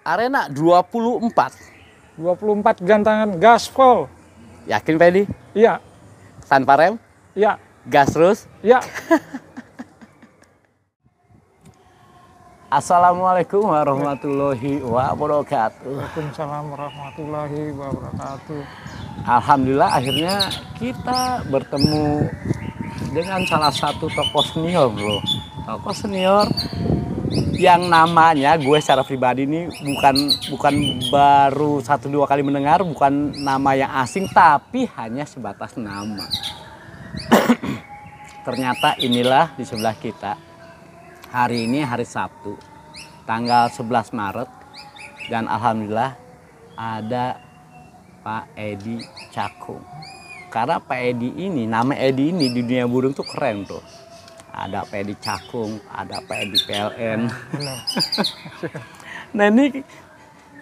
Arena 24. 24 gantangan gaspol. Yakin Pedi? Iya. Tanpa rem? Iya. Gas terus? Iya. Assalamualaikum warahmatullahi wabarakatuh. Waalaikumsalam warahmatullahi wabarakatuh. Alhamdulillah akhirnya kita bertemu dengan salah satu tokoh senior bro. Tokoh senior yang namanya gue secara pribadi ini bukan bukan baru satu dua kali mendengar bukan nama yang asing tapi hanya sebatas nama ternyata inilah di sebelah kita hari ini hari Sabtu tanggal 11 Maret dan alhamdulillah ada Pak Edi Cakung karena Pak Edi ini nama Edi ini di dunia burung tuh keren tuh ada PE ya di Cakung, ada PE ya di PLN. nah ini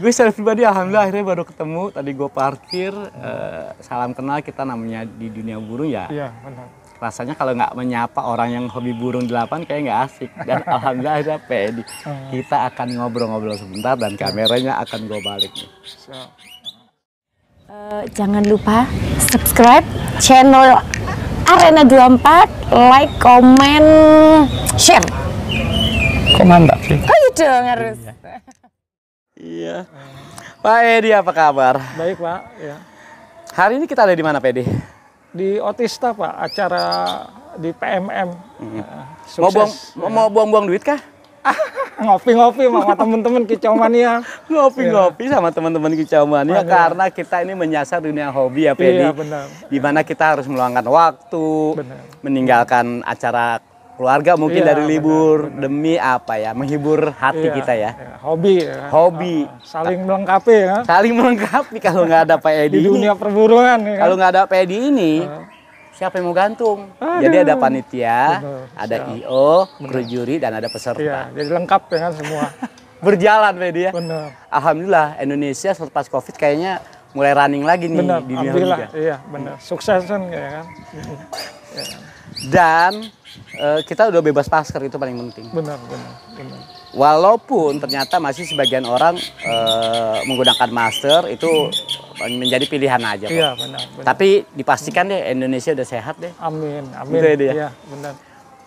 gue secara pribadi alhamdulillah akhirnya baru ketemu tadi gue parkir eh, salam kenal kita namanya di dunia burung ya iya benar rasanya kalau nggak menyapa orang yang hobi burung delapan kayaknya nggak asik dan alhamdulillah ada Pedi ya oh. kita akan ngobrol-ngobrol sebentar dan iya. kameranya akan gue balik nih uh, jangan lupa subscribe channel Arena 24 like, komen, share. Kok mantap sih? Oh iya dong harus. Iya. iya. Pak Edi apa kabar? Baik Pak. Ya. Hari ini kita ada di mana Pak Edi? Di Otista Pak, acara di PMM. Mm -hmm. Sukses. Mau buang ya. mau buang-buang duit kah? ngopi-ngopi sama teman-teman kicau mania Ngopi-ngopi iya. sama teman-teman kicau Mania. karena kita ini menyasar dunia hobi ya Pedi. Iya, benar. Di mana kita harus meluangkan waktu, benar. meninggalkan acara keluarga mungkin iya, dari libur benar, benar. demi apa ya menghibur hati iya, kita ya iya. hobi ya. hobi saling melengkapi ya saling melengkapi kalau nggak ada Pak Edi di dunia perburuan ya. kalau nggak ada Pak Edi ini uh siapa yang mau gantung. Aduh. Jadi ada panitia, ada IO, kru juri dan ada peserta. Iya, jadi lengkap ya kan semua. Berjalan media. ya. Benar. Alhamdulillah Indonesia selepas Covid kayaknya mulai running lagi nih bener, di dunia liga. Iya, benar. Hmm. Sukses kan ya kan. Iya. Dan uh, kita udah bebas masker itu paling penting. Benar, benar, benar. Walaupun ternyata masih sebagian orang uh, menggunakan masker itu menjadi pilihan aja. Pak. Iya benar, benar. Tapi dipastikan deh Indonesia udah sehat deh. Amin, amin. Gitu ya, dia. Ya? Iya benar.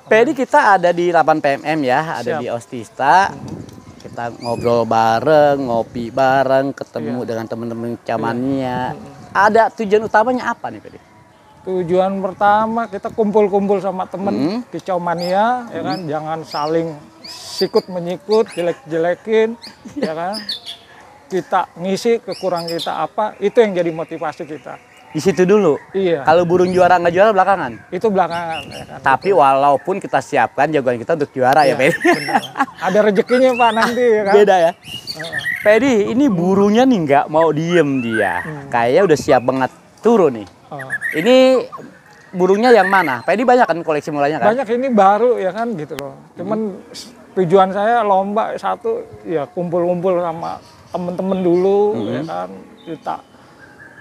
Pedi kita ada di 8 PMM ya, ada Siap. di Ostista. Kita ngobrol bareng, ngopi bareng, ketemu iya. dengan teman-teman camannya. Iya. Ada tujuan utamanya apa nih Pedi? Tujuan pertama kita kumpul-kumpul sama temen hmm. di Caumania, hmm. ya kan? Jangan saling sikut menyikut, jelek-jelekin, ya kan? kita ngisi kekurangan kita apa itu yang jadi motivasi kita di situ dulu. Iya. Kalau burung juara nggak juara belakangan. Itu belakangan. Ya kan? Tapi Betul. walaupun kita siapkan jagoan kita untuk juara ya, iya, ya, Pedi. Ada rezekinya Pak nanti ya kan. Beda ya. Uh. Pedi, ini burungnya nih nggak mau diem dia. Hmm. Kayaknya udah siap banget turun nih. Uh. Ini burungnya yang mana? Pedi banyak kan koleksi mulanya kan? Banyak ini baru ya kan gitu loh. Cuman hmm. tujuan saya lomba satu ya kumpul-kumpul sama temen-temen dulu hmm. ya kan kita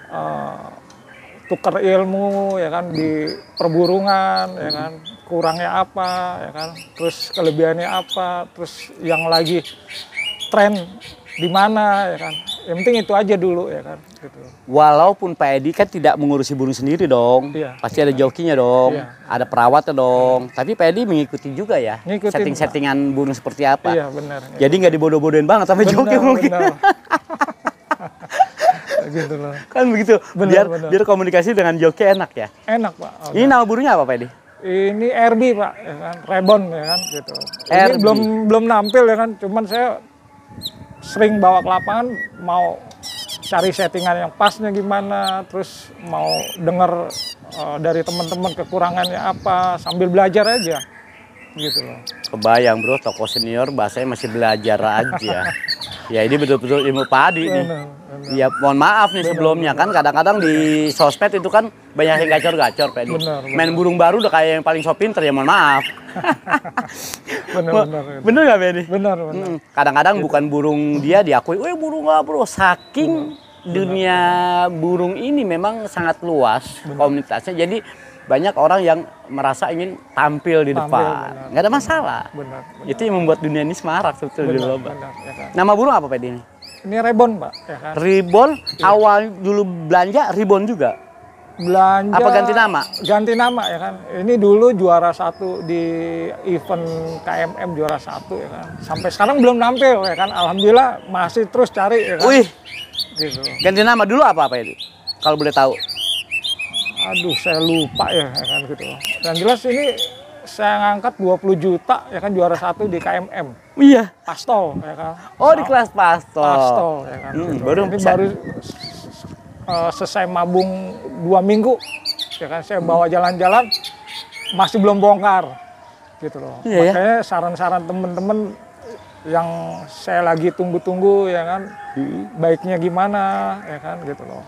uh, eh, tuker ilmu ya kan di perburungan ya kan kurangnya apa ya kan terus kelebihannya apa terus yang lagi tren di mana ya kan yang penting itu aja dulu ya kan gitu. walaupun Pak Edi kan tidak mengurusi burung sendiri dong iya, pasti ada jokinya dong iya. ada perawatnya dong iya. tapi Pak Edi mengikuti juga ya setting-settingan burung seperti apa iya benar jadi nggak dibodoh-bodohin banget sampai joki mungkin gitu loh. kan begitu bener, biar bener. biar komunikasi dengan joki enak ya enak pak oh, ini nama burungnya apa Pak Edi ini RB pak ya kan? Rebon ya kan gitu RB. ini belum belum nampil ya kan cuman saya sering bawa ke lapangan mau cari settingan yang pasnya gimana, terus mau denger uh, dari teman-teman kekurangannya apa, sambil belajar aja gitu loh. Kebayang bro, toko senior bahasanya masih belajar aja. ya ini betul-betul ilmu padi bener, Ya mohon maaf nih bener, sebelumnya bener. kan kadang-kadang di sosmed itu kan banyak yang gacor-gacor Pak Main burung baru udah kayak yang paling sopin ya mohon maaf. benar benar benar nggak Benny benar hmm. benar kadang-kadang gitu. bukan burung dia diakui weh burung nggak bro saking benar. dunia burung ini memang sangat luas benar. komunitasnya jadi banyak orang yang merasa ingin tampil di tampil, depan nggak ada masalah benar, benar. itu yang membuat dunia ini semarak sebetulnya di benar, ya kan? nama burung apa Pak ini ini rebon pak ya kan? rebon ya. awal dulu belanja rebon juga belanja apa ganti nama ganti nama ya kan ini dulu juara satu di event KMM juara satu ya kan sampai sekarang belum nampil ya kan alhamdulillah masih terus cari ya kan Wih. gitu ganti nama dulu apa apa itu kalau boleh tahu aduh saya lupa ya, ya kan gitu dan jelas ini saya ngangkat 20 juta ya kan juara satu di KMM. Iya. Pastol ya kan. Oh, di kelas pastol. Pastol ya kan. Hmm, gitu. baru baru uh, selesai mabung dua minggu ya kan saya bawa jalan-jalan masih belum bongkar gitu loh iya, ya. makanya saran-saran temen-temen yang saya lagi tunggu-tunggu ya kan hmm. baiknya gimana ya kan gitu loh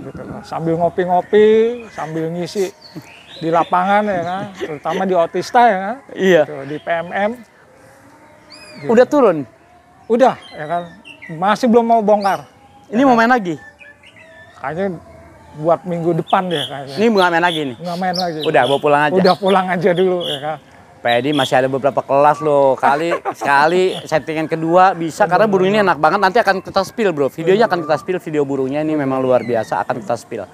gitu loh sambil ngopi-ngopi sambil ngisi di lapangan ya kan terutama di otista ya kan iya gitu, di PMM gitu. udah turun udah ya kan masih belum mau bongkar ini ya mau kan. main lagi Kayaknya buat minggu depan deh kayaknya. Ini nggak main lagi nih? Nggak main lagi. Udah, bawa pulang aja? Udah pulang aja dulu ya kan. Pedi masih ada beberapa kelas loh. Kali sekali settingan kedua bisa karena burung ini enak banget. Nanti akan kita spill bro. Videonya akan kita spill. Video burungnya ini memang luar biasa. Akan kita spill.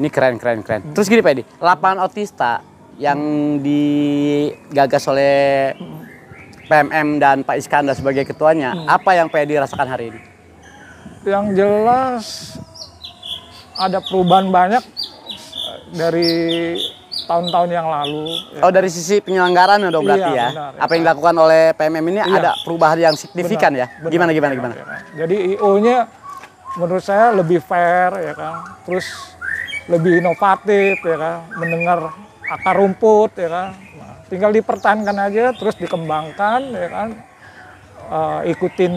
Ini keren keren keren. Hmm. Terus gini Pedi, lapangan otista yang digagas oleh PMM dan Pak Iskandar sebagai ketuanya, hmm. apa yang Pedi rasakan hari ini? Yang jelas ada perubahan banyak eh, dari tahun-tahun yang lalu. Ya. Oh dari sisi penyelenggaraan dong berarti iya, ya. Benar, Apa ya. yang dilakukan oleh PMM ini iya. ada perubahan yang signifikan benar, ya. Benar, gimana gimana gimana? Benar. Jadi IO-nya menurut saya lebih fair ya kan. Terus lebih inovatif ya kan. Mendengar akar rumput ya kan. Nah, tinggal dipertahankan aja terus dikembangkan ya kan. Uh, ikutin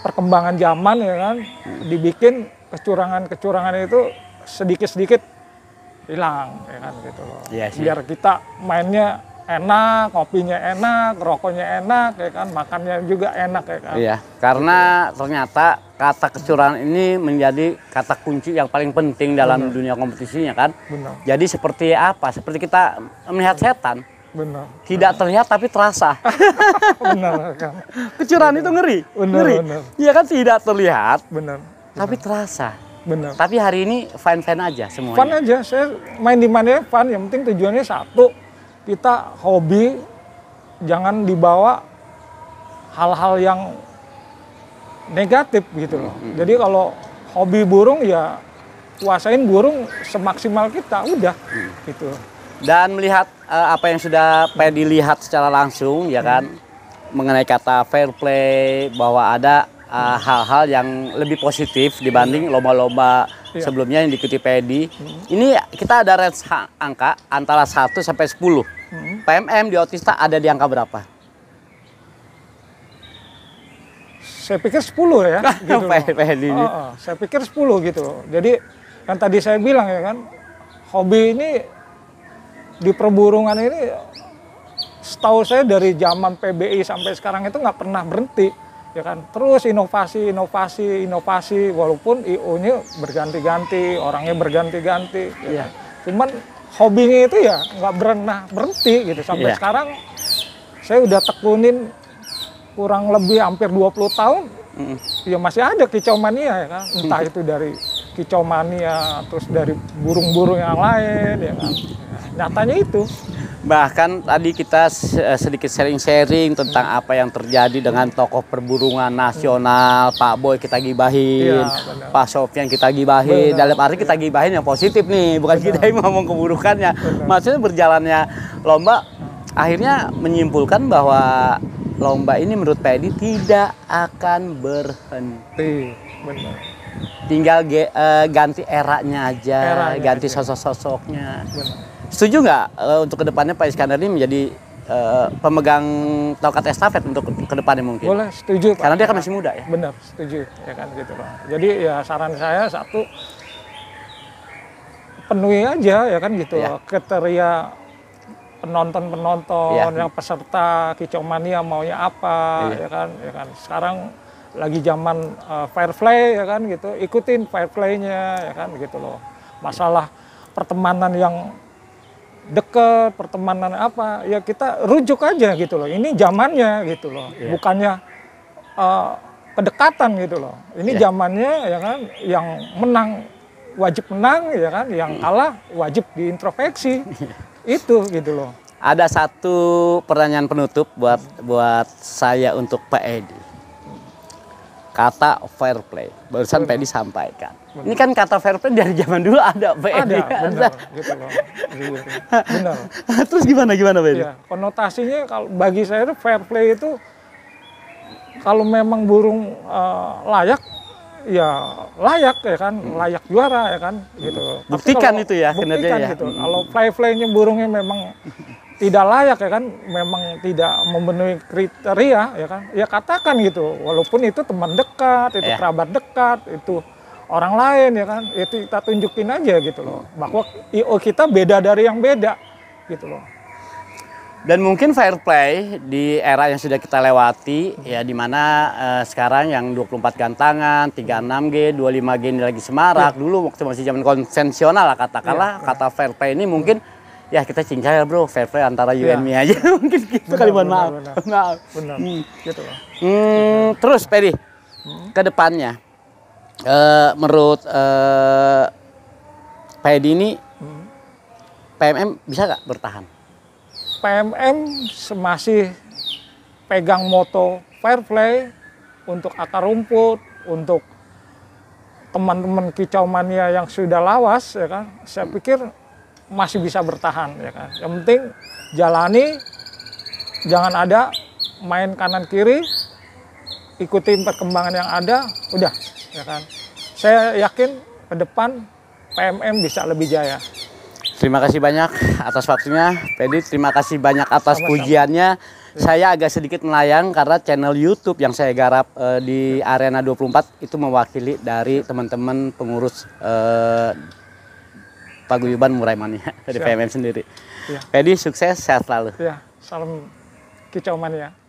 perkembangan zaman ya kan. Dibikin kecurangan-kecurangan itu sedikit-sedikit hilang ya kan gitu loh. Yes, iya Biar kita mainnya enak, kopinya enak, rokoknya enak ya kan, makannya juga enak ya kan. Iya, karena gitu. ternyata kata kecurangan ini menjadi kata kunci yang paling penting dalam Bener. dunia kompetisinya kan. Benar. Jadi seperti apa? Seperti kita melihat setan. Benar. Tidak benar. terlihat tapi terasa. benar kan. Kecurangan benar. itu ngeri. Benar, ngeri. Iya kan tidak terlihat. Benar Gitu. tapi terasa benar tapi hari ini fine fine aja semuanya fun aja saya main di mana ya? fun yang penting tujuannya satu kita hobi jangan dibawa hal-hal yang negatif gitu loh hmm. jadi kalau hobi burung ya kuasain burung semaksimal kita udah hmm. gitu dan melihat uh, apa yang sudah pengen dilihat secara langsung ya kan hmm. mengenai kata fair play bahwa ada Eh, hal-hal uh, yang lebih positif dibanding iya. lomba-lomba iya. sebelumnya yang diikuti Pedi. Hmm. Ini kita ada range angka antara 1 sampai 10. Hmm. PMM di Otista ada di angka berapa? Saya pikir 10 ya. gitu Pedi ini. Oh, oh, saya pikir 10 gitu loh. Jadi kan tadi saya bilang ya kan, hobi ini di perburungan ini setahu saya dari zaman PBI sampai sekarang itu nggak pernah berhenti ya kan terus inovasi inovasi inovasi walaupun IO nya berganti-ganti orangnya berganti-ganti ya. Kan? Yeah. cuman hobinya itu ya nggak pernah berhenti gitu sampai yeah. sekarang saya udah tekunin kurang lebih hampir 20 tahun mm. ya masih ada kicau mania ya kan entah itu dari kicau mania terus dari burung-burung yang lain ya kan nyatanya itu bahkan tadi kita eh, sedikit sharing-sharing tentang hmm. apa yang terjadi dengan tokoh perburungan nasional hmm. Pak Boy kita gibahin ya, Pak Sofian kita gibahin benar. dalam arti kita ya. gibahin yang positif nih bukan benar. kita yang ngomong keburukannya benar. maksudnya berjalannya lomba akhirnya menyimpulkan bahwa lomba ini menurut Pak tidak akan berhenti iya, benar tinggal ge, uh, ganti eranya aja, eranya ganti sosok-sosoknya. Setuju nggak uh, untuk kedepannya Pak Iskandar ini menjadi uh, pemegang tongkat estafet untuk kedepannya mungkin? Boleh, setuju. Pak. Karena dia kan masih muda ya. Benar, setuju ya kan gitu Pak. Jadi ya saran saya satu penuhi aja ya kan gitu ya. kriteria penonton-penonton ya. yang peserta kicau mania maunya apa ya, ya kan ya kan sekarang lagi zaman uh, Firefly ya kan gitu, ikutin Firefly-nya ya kan gitu loh. Masalah pertemanan yang deket, pertemanan apa, ya kita rujuk aja gitu loh. Ini zamannya gitu loh, yeah. bukannya uh, kedekatan gitu loh. Ini yeah. zamannya ya kan yang menang wajib menang ya kan, yang kalah wajib diintrospeksi. Itu gitu loh. Ada satu pertanyaan penutup buat buat saya untuk Pak Edi kata fair play. Barusan benar. Pedi sampaikan. Benar. Ini kan kata fair play dari zaman dulu ada Pak. Ada, gitu Terus gimana gimana Pak? Ya, konotasinya kalau bagi saya itu fair play itu kalau memang burung uh, layak ya layak ya kan hmm. layak juara ya kan gitu buktikan kalau, itu ya, ya buktikan gitu hmm. kalau fly flynya burungnya memang tidak layak ya kan memang tidak memenuhi kriteria ya kan ya katakan gitu walaupun itu teman dekat itu yeah. kerabat dekat itu orang lain ya kan itu kita tunjukin aja gitu loh bahwa io kita beda dari yang beda gitu loh dan mungkin fair play di era yang sudah kita lewati hmm. ya dimana uh, eh, sekarang yang 24 gantangan, 36G, 25G ini lagi semarak. Ya. Dulu waktu masih zaman konvensional lah katakanlah ya, ya. kata fair play ini mungkin ya ya kita cincang ya, bro fair play antara UNMI ya. UMI aja mungkin gitu benar, kali mohon maaf maaf hmm. gitu loh. Hmm, terus Pedi hmm? ke depannya uh, menurut uh, eh, Pedi ini hmm? PMM bisa nggak bertahan PMM masih pegang moto fair play untuk akar rumput untuk teman-teman kicau mania yang sudah lawas ya kan saya pikir masih bisa bertahan ya kan. Yang penting jalani jangan ada main kanan kiri ikuti perkembangan yang ada udah ya kan. Saya yakin ke depan PMM bisa lebih jaya. Terima kasih banyak atas waktunya, Pedi. Terima kasih banyak atas sama pujiannya. Saya agak sedikit melayang karena channel YouTube yang saya garap uh, di Arena 24 itu mewakili dari teman-teman pengurus uh, paguyuban Murai Mania ya, dari Siap. PMM sendiri. Ya. Pedi sukses sehat selalu. Iya, ya, salam kicau mania.